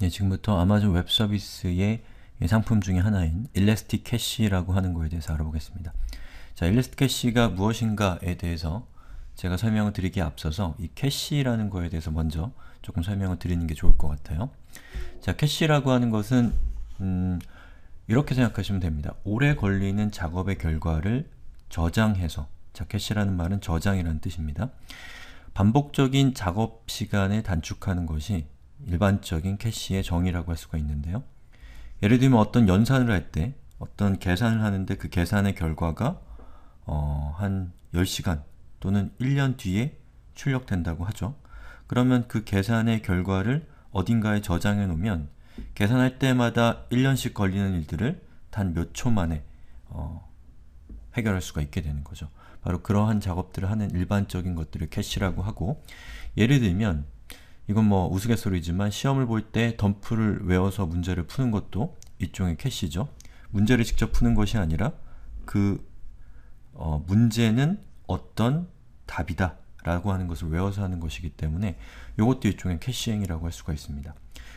예, 지금부터 아마존 웹 서비스의 상품 중에 하나인 일레스틱 캐시라고 하는 것에 대해서 알아보겠습니다. 자, 일레스틱 캐시가 무엇인가에 대해서 제가 설명을 드리기에 앞서서 이 캐시라는 것에 대해서 먼저 조금 설명을 드리는 게 좋을 것 같아요. 자, 캐시라고 하는 것은 음, 이렇게 생각하시면 됩니다. 오래 걸리는 작업의 결과를 저장해서 자, 캐시라는 말은 저장이라는 뜻입니다. 반복적인 작업 시간을 단축하는 것이 일반적인 캐시의 정의라고 할 수가 있는데요. 예를 들면 어떤 연산을 할 때 어떤 계산을 하는데 그 계산의 결과가 어, 한 10시간 또는 1년 뒤에 출력된다고 하죠. 그러면 그 계산의 결과를 어딘가에 저장해 놓으면 계산할 때마다 1년씩 걸리는 일들을 단 몇 초 만에 어, 해결할 수가 있게 되는 거죠. 바로 그러한 작업들을 하는 일반적인 것들을 캐시라고 하고 예를 들면 이건 뭐 우스갯소리지만 시험을 볼 때 덤프를 외워서 문제를 푸는 것도 일종의 캐시죠. 문제를 직접 푸는 것이 아니라 그 어, 문제는 어떤 답이다 라고 하는 것을 외워서 하는 것이기 때문에 이것도 일종의 캐시행이라고할 수가 있습니다.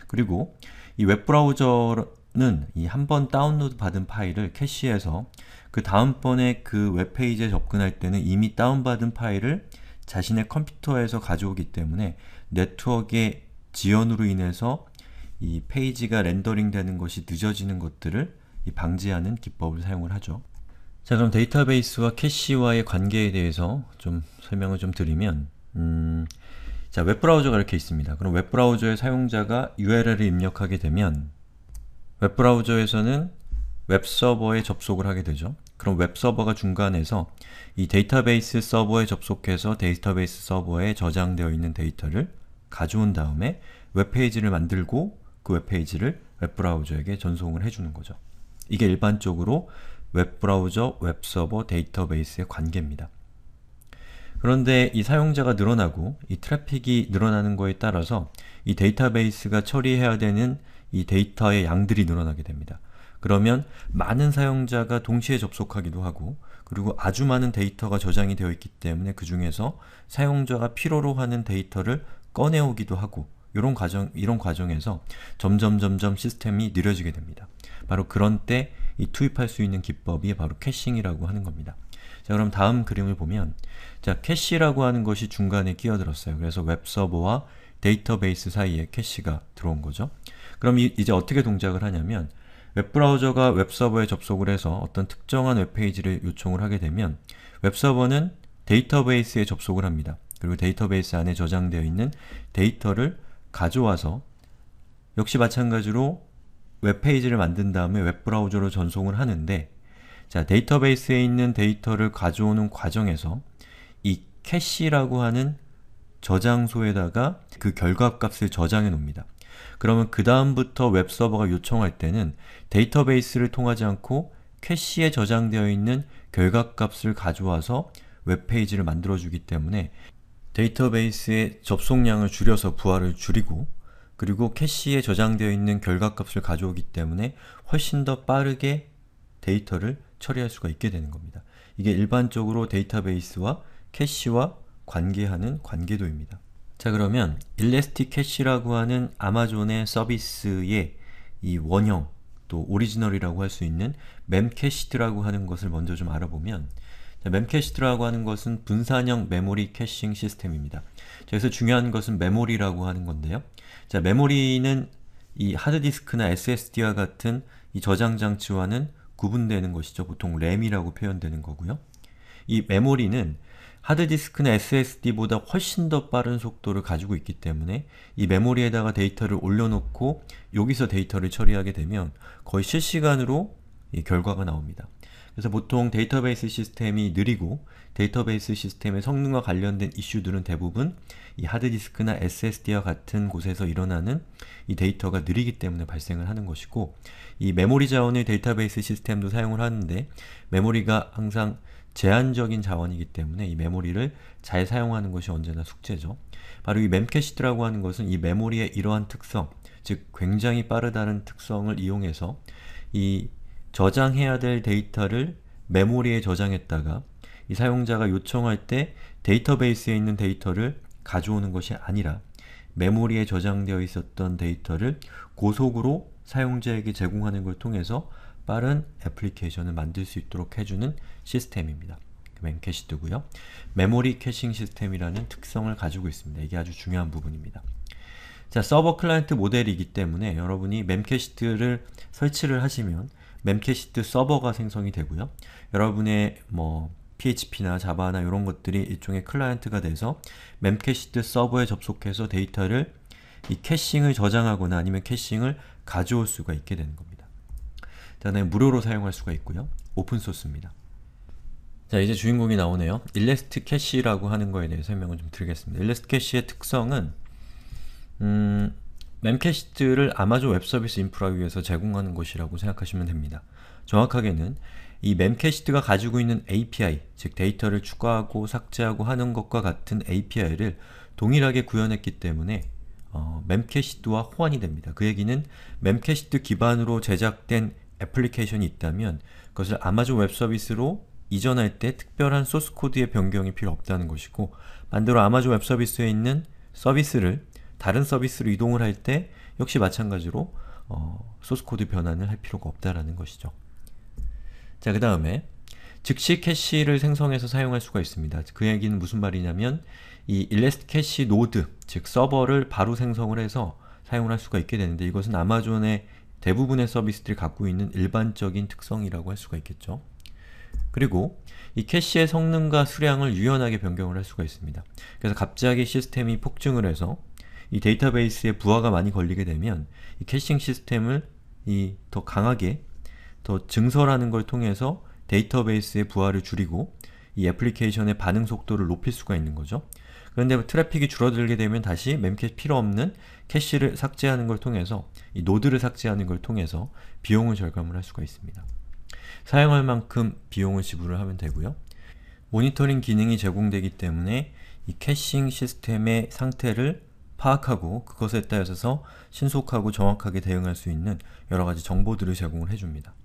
그리고 이 웹브라우저는 이 한 번 다운로드 받은 파일을 캐시해서 그 다음번에 그 웹페이지에 접근할 때는 이미 다운받은 파일을 자신의 컴퓨터에서 가져오기 때문에 네트워크의 지연으로 인해서 이 페이지가 렌더링 되는 것이 늦어지는 것들을 방지하는 기법을 사용을 하죠. 자 그럼 데이터베이스와 캐시와의 관계에 대해서 좀 설명을 좀 드리면 음, 자 웹브라우저가 이렇게 있습니다. 그럼 웹브라우저의 사용자가 URL을 입력하게 되면 웹브라우저에서는 웹서버에 접속을 하게 되죠. 그럼 웹서버가 중간에서 이 데이터베이스 서버에 접속해서 데이터베이스 서버에 저장되어 있는 데이터를 가져온 다음에 웹페이지를 만들고 그 웹페이지를 웹브라우저에게 전송을 해주는 거죠. 이게 일반적으로 웹브라우저, 웹서버, 데이터베이스의 관계입니다. 그런데 이 사용자가 늘어나고 이 트래픽이 늘어나는 거에 따라서 이 데이터베이스가 처리해야 되는 이 데이터의 양들이 늘어나게 됩니다. 그러면 많은 사용자가 동시에 접속하기도 하고 그리고 아주 많은 데이터가 저장이 되어 있기 때문에 그 중에서 사용자가 필요로 하는 데이터를 꺼내오기도 하고 이런 과정, 이런 과정에서 점점점점 시스템이 느려지게 됩니다. 바로 그런 때 이 투입할 수 있는 기법이 바로 캐싱이라고 하는 겁니다. 자 그럼 다음 그림을 보면 자 캐시라고 하는 것이 중간에 끼어들었어요. 그래서 웹서버와 데이터베이스 사이에 캐시가 들어온 거죠. 그럼 이, 이제 어떻게 동작을 하냐면 웹브라우저가 웹서버에 접속을 해서 어떤 특정한 웹페이지를 요청을 하게 되면 웹서버는 데이터베이스에 접속을 합니다. 그리고 데이터베이스 안에 저장되어 있는 데이터를 가져와서 역시 마찬가지로 웹페이지를 만든 다음에 웹브라우저로 전송을 하는데 자 데이터베이스에 있는 데이터를 가져오는 과정에서 이 캐시라고 하는 저장소에다가 그 결과값을 저장해 놓습니다. 그러면 그 다음부터 웹서버가 요청할 때는 데이터베이스를 통하지 않고 캐시에 저장되어 있는 결과값을 가져와서 웹페이지를 만들어주기 때문에 데이터베이스의 접속량을 줄여서 부하를 줄이고 그리고 캐시에 저장되어 있는 결과값을 가져오기 때문에 훨씬 더 빠르게 데이터를 처리할 수가 있게 되는 겁니다. 이게 일반적으로 데이터베이스와 캐시와 관계하는 관계도입니다. 자 그러면 일레스틱 캐시라고 하는 아마존의 서비스의 이 원형 또 오리지널이라고 할 수 있는 memcached.라고 하는 것을 먼저 좀 알아보면 자, memcached.라고 하는 것은 분산형 메모리 캐싱 시스템입니다. 자, 여기서 중요한 것은 메모리라고 하는 건데요. 자, 메모리는 이 하드디스크나 SSD와 같은 이 저장 장치와는 구분되는 것이죠. 보통 램이라고 표현되는 거고요. 이 메모리는 하드디스크는 SSD보다 훨씬 더 빠른 속도를 가지고 있기 때문에 이 메모리에다가 데이터를 올려놓고 여기서 데이터를 처리하게 되면 거의 실시간으로 결과가 나옵니다. 그래서 보통 데이터베이스 시스템이 느리고 데이터베이스 시스템의 성능과 관련된 이슈들은 대부분 이 하드디스크나 SSD와 같은 곳에서 일어나는 이 데이터가 느리기 때문에 발생을 하는 것이고 이 메모리 자원의 데이터베이스 시스템도 사용을 하는데 메모리가 항상 제한적인 자원이기 때문에 이 메모리를 잘 사용하는 것이 언제나 숙제죠. 바로 이 m 캐시 c 라고 하는 것은 이 메모리의 이러한 특성, 즉 굉장히 빠르다는 특성을 이용해서 이 저장해야 될 데이터를 메모리에 저장했다가 이 사용자가 요청할 때 데이터베이스에 있는 데이터를 가져오는 것이 아니라 메모리에 저장되어 있었던 데이터를 고속으로 사용자에게 제공하는 걸 통해서 빠른 애플리케이션을 만들 수 있도록 해주는 시스템입니다. 맨캐시드고요. 메모리 캐싱 시스템이라는 특성을 가지고 있습니다. 이게 아주 중요한 부분입니다. 자, 서버 클라이언트 모델이기 때문에 여러분이 맴캐시트를 설치를 하시면 memcached 서버가 생성이 되고요. 여러분의 뭐 PHP나 자바나 이런 것들이 일종의 클라이언트가 돼서 memcached 서버에 접속해서 데이터를 이 캐싱을 저장하거나 아니면 캐싱을 가져올 수가 있게 되는 겁니다. 그 다음에 무료로 사용할 수가 있고요. 오픈소스입니다. 자 이제 주인공이 나오네요. 일레스트 캐시라고 하는 거에 대해 설명을 좀 드리겠습니다. 일레스트 캐시의 특성은 음, m 캐시트를 아마존 웹서비스 인프라 위에서 제공하는 것이라고 생각하시면 됩니다. 정확하게는 이 m 캐시트가 가지고 있는 API, 즉 데이터를 추가하고 삭제하고 하는 것과 같은 API를 동일하게 구현했기 때문에 어, m e m c 와 호환이 됩니다. 그 얘기는 m 캐시트 기반으로 제작된 애플리케이션이 있다면 그것을 아마존 웹서비스로 이전할 때 특별한 소스코드의 변경이 필요 없다는 것이고 반대로 아마존 웹서비스에 있는 서비스를 다른 서비스로 이동을 할 때 역시 마찬가지로 어, 소스코드 변환을 할 필요가 없다라는 것이죠. 자, 그 다음에 즉시 캐시를 생성해서 사용할 수가 있습니다. 그 얘기는 무슨 말이냐면 이 일레스트 캐시 노드, 즉 서버를 바로 생성을 해서 사용할 을 수가 있게 되는데 이것은 아마존의 대부분의 서비스들이 갖고 있는 일반적인 특성이라고 할 수가 있겠죠. 그리고 이 캐시의 성능과 수량을 유연하게 변경을 할 수가 있습니다. 그래서 갑자기 시스템이 폭증을 해서 이 데이터베이스에 부하가 많이 걸리게 되면 이 캐싱 시스템을 이 더 강하게 더 증설하는 걸 통해서 데이터베이스의 부하를 줄이고 이 애플리케이션의 반응 속도를 높일 수가 있는 거죠. 그런데 뭐 트래픽이 줄어들게 되면 다시 멤캣 필요 없는 캐시를 삭제하는 걸 통해서 이 노드를 삭제하는 걸 통해서 비용을 절감을 할 수가 있습니다. 사용할 만큼 비용을 지불을 하면 되고요. 모니터링 기능이 제공되기 때문에 이 캐싱 시스템의 상태를 파악하고 그것에 따라서 신속하고 정확하게 대응할 수 있는 여러 가지 정보들을 제공을 해줍니다.